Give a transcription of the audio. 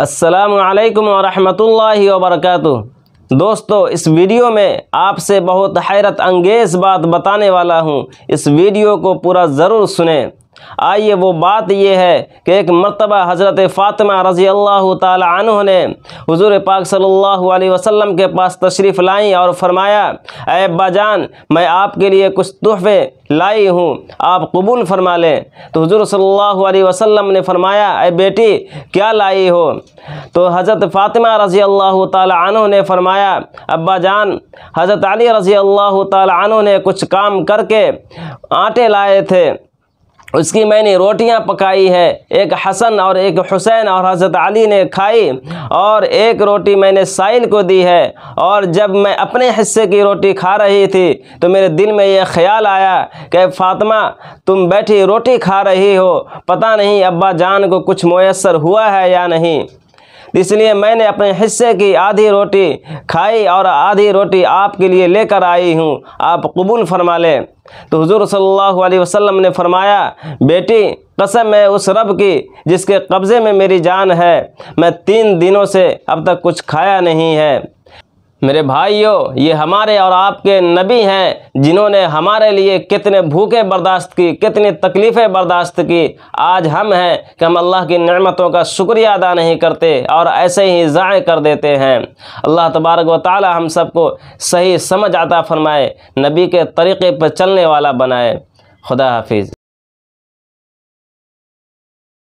السلام علیکم ورحمۃ اللہ وبرکاتہ دوستو اس ویڈیو میں آپ سے بہت حیرت انگیز بات بتانے والا ہوں اس ویڈیو کو پورا ضرور سنیں آئیے وہ بات یہ ہے کہ ایک مرتبہ حضرت فاطمہ رضی اللہ تعالی عنہ نے حضور پاک صلی اللہ علیہ وسلم کے پاس تشریف لائیں اور فرمایا اے ابا جان میں آپ کے لیے کچھ تحفے لائی ہوں آپ قبول فرما لیں تو حضور صلی اللہ علیہ وسلم نے فرمایا اے بیٹی کیا لائی ہو تو حضرت فاطمہ رضی اللہ تعالی عنہ نے فرمایا ابا جان حضرت علی رضی اللہ تعالی عنہ نے کچھ کام کر کے آٹے لائے تھے اس کی میں نے روٹیاں پکائی ہے ایک حسن اور ایک حسین اور حضرت علی نے کھائی اور ایک روٹی میں نے سائل کو دی ہے اور جب میں اپنے حصے کی روٹی کھا رہی تھی تو میرے دل میں یہ خیال آیا کہ فاطمہ تم بیٹھی روٹی کھا رہی ہو پتہ نہیں ابا جان کو کچھ میسر ہوا ہے یا نہیں اس لیے میں نے اپنے حصے کی آدھی روٹی کھائی اور آدھی روٹی آپ کے لیے لے کر آئی ہوں آپ قبول فرما لیں تو حضور صلی اللہ علیہ وسلم نے فرمایا بیٹی قسم میں اس رب کی جس کے قبضے میں میری جان ہے میں تین دنوں سے اب تک کچھ کھایا نہیں ہے میرے بھائیوں یہ ہمارے اور آپ کے نبی ہیں جنہوں نے ہمارے لیے کتنے بھوکے برداشت کی کتنی تکلیفیں برداشت کی آج ہم ہیں کہ ہم اللہ کی نعمتوں کا شکریہ ادا نہیں کرتے اور ایسے ہی ضائع کر دیتے ہیں اللہ تبارک و تعالی ہم سب کو صحیح سمجھ عطا فرمائے نبی کے طریقے پر چلنے والا بنائے خدا حافظ